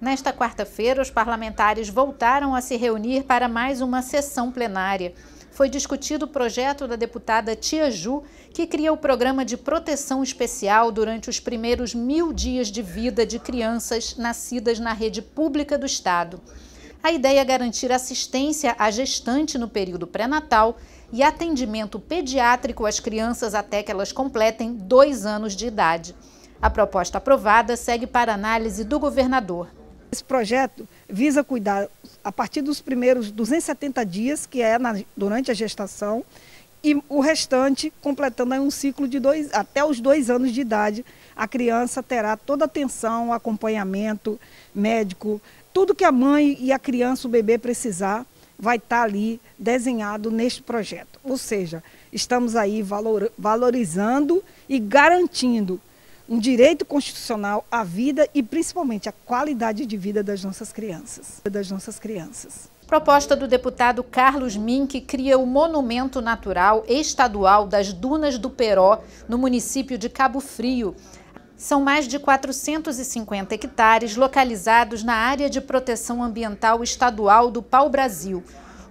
Nesta quarta-feira, os parlamentares voltaram a se reunir para mais uma sessão plenária. Foi discutido o projeto da deputada Tia Ju, que cria o programa de proteção especial durante os primeiros mil dias de vida de crianças nascidas na rede pública do Estado. A ideia é garantir assistência à gestante no período pré-natal e atendimento pediátrico às crianças até que elas completem dois anos de idade. A proposta aprovada segue para análise do governador. Esse projeto visa cuidar a partir dos primeiros 270 dias, que é na, durante a gestação, e o restante completando um ciclo de dois, até os dois anos de idade, a criança terá toda a atenção, acompanhamento médico, tudo que a mãe e a criança, o bebê precisar, vai estar tá ali desenhado neste projeto. Ou seja, estamos aí valorizando e garantindo um direito constitucional à vida e principalmente à qualidade de vida das nossas crianças, das nossas crianças. Proposta do deputado Carlos Mink cria o Monumento Natural Estadual das Dunas do Peró, no município de Cabo Frio. São mais de 450 hectares localizados na área de proteção ambiental estadual do Pau-Brasil.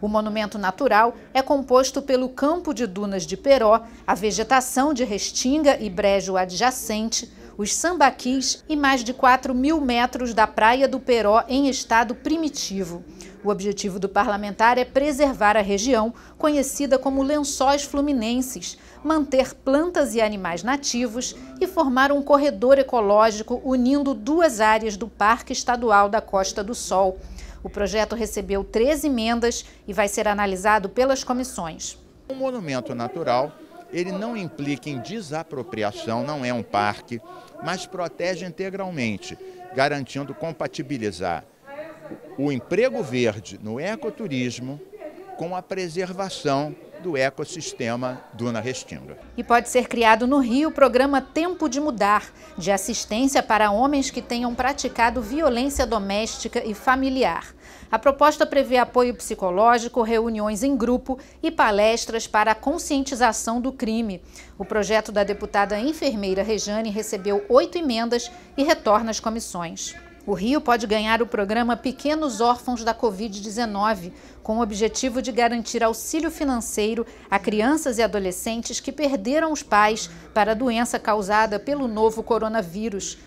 O monumento natural é composto pelo campo de dunas de Peró, a vegetação de restinga e brejo adjacente, os sambaquis e mais de 4 mil metros da Praia do Peró em estado primitivo. O objetivo do parlamentar é preservar a região, conhecida como Lençóis Fluminenses, manter plantas e animais nativos e formar um corredor ecológico unindo duas áreas do Parque Estadual da Costa do Sol. O projeto recebeu três emendas e vai ser analisado pelas comissões. Um monumento natural, ele não implica em desapropriação, não é um parque mas protege integralmente, garantindo compatibilizar o emprego verde no ecoturismo com a preservação do ecossistema Duna Restinga. E pode ser criado no Rio o programa Tempo de Mudar, de assistência para homens que tenham praticado violência doméstica e familiar. A proposta prevê apoio psicológico, reuniões em grupo e palestras para a conscientização do crime. O projeto da deputada enfermeira Rejane recebeu oito emendas e retorna às comissões. O Rio pode ganhar o programa Pequenos Órfãos da Covid-19, com o objetivo de garantir auxílio financeiro a crianças e adolescentes que perderam os pais para a doença causada pelo novo coronavírus.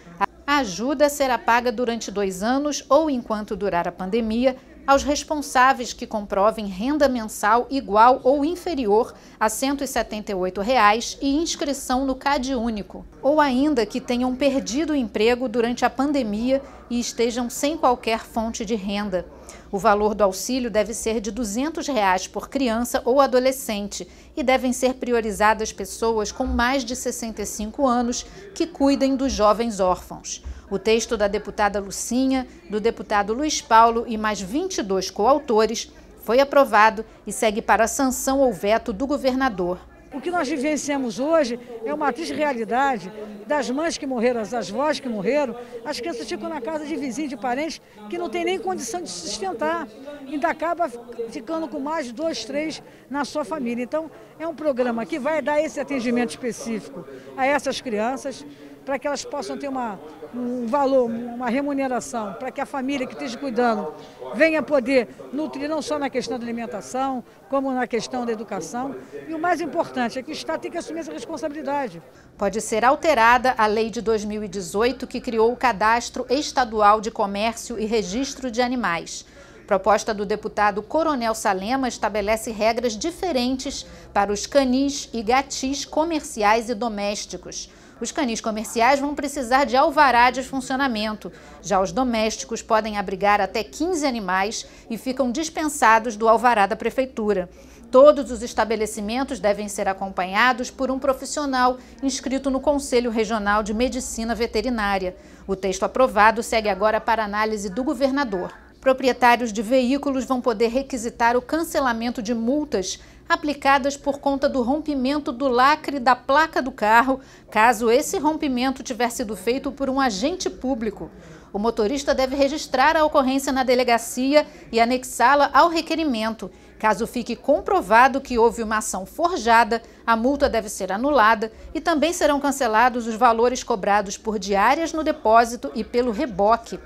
A ajuda será paga durante dois anos ou enquanto durar a pandemia aos responsáveis que comprovem renda mensal igual ou inferior a R$ 178 reais e inscrição no CAD único, ou ainda que tenham perdido o emprego durante a pandemia e estejam sem qualquer fonte de renda. O valor do auxílio deve ser de R$ 200 reais por criança ou adolescente e devem ser priorizadas pessoas com mais de 65 anos que cuidem dos jovens órfãos. O texto da deputada Lucinha, do deputado Luiz Paulo e mais 22 coautores foi aprovado e segue para a sanção ou veto do governador. O que nós vivenciamos hoje é uma triste realidade das mães que morreram, das avós que morreram, as crianças ficam na casa de vizinhos, de parentes, que não tem nem condição de sustentar. Ainda acaba ficando com mais dois, três na sua família. Então, é um programa que vai dar esse atendimento específico a essas crianças para que elas possam ter uma, um valor, uma remuneração, para que a família que esteja cuidando venha poder nutrir não só na questão da alimentação, como na questão da educação. E o mais importante é que o Estado tem que assumir essa responsabilidade. Pode ser alterada a lei de 2018 que criou o Cadastro Estadual de Comércio e Registro de Animais. Proposta do deputado Coronel Salema estabelece regras diferentes para os canis e gatis comerciais e domésticos. Os canis comerciais vão precisar de alvará de funcionamento. Já os domésticos podem abrigar até 15 animais e ficam dispensados do alvará da prefeitura. Todos os estabelecimentos devem ser acompanhados por um profissional inscrito no Conselho Regional de Medicina Veterinária. O texto aprovado segue agora para análise do governador. Proprietários de veículos vão poder requisitar o cancelamento de multas aplicadas por conta do rompimento do lacre da placa do carro, caso esse rompimento tiver sido feito por um agente público. O motorista deve registrar a ocorrência na delegacia e anexá-la ao requerimento. Caso fique comprovado que houve uma ação forjada, a multa deve ser anulada e também serão cancelados os valores cobrados por diárias no depósito e pelo reboque.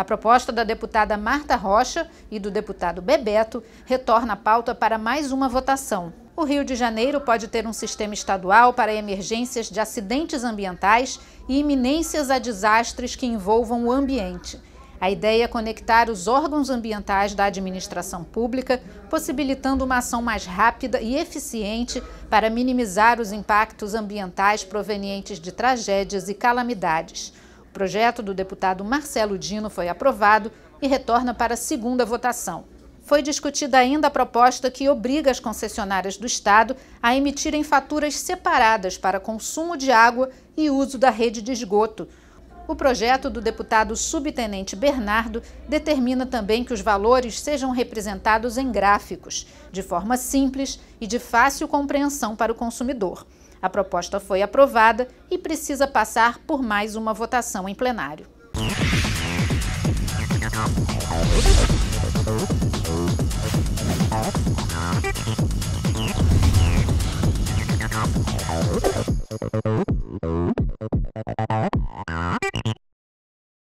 A proposta da deputada Marta Rocha e do deputado Bebeto retorna a pauta para mais uma votação. O Rio de Janeiro pode ter um sistema estadual para emergências de acidentes ambientais e iminências a desastres que envolvam o ambiente. A ideia é conectar os órgãos ambientais da administração pública, possibilitando uma ação mais rápida e eficiente para minimizar os impactos ambientais provenientes de tragédias e calamidades. O projeto do deputado Marcelo Dino foi aprovado e retorna para a segunda votação. Foi discutida ainda a proposta que obriga as concessionárias do Estado a emitirem faturas separadas para consumo de água e uso da rede de esgoto. O projeto do deputado subtenente Bernardo determina também que os valores sejam representados em gráficos, de forma simples e de fácil compreensão para o consumidor. A proposta foi aprovada e precisa passar por mais uma votação em plenário.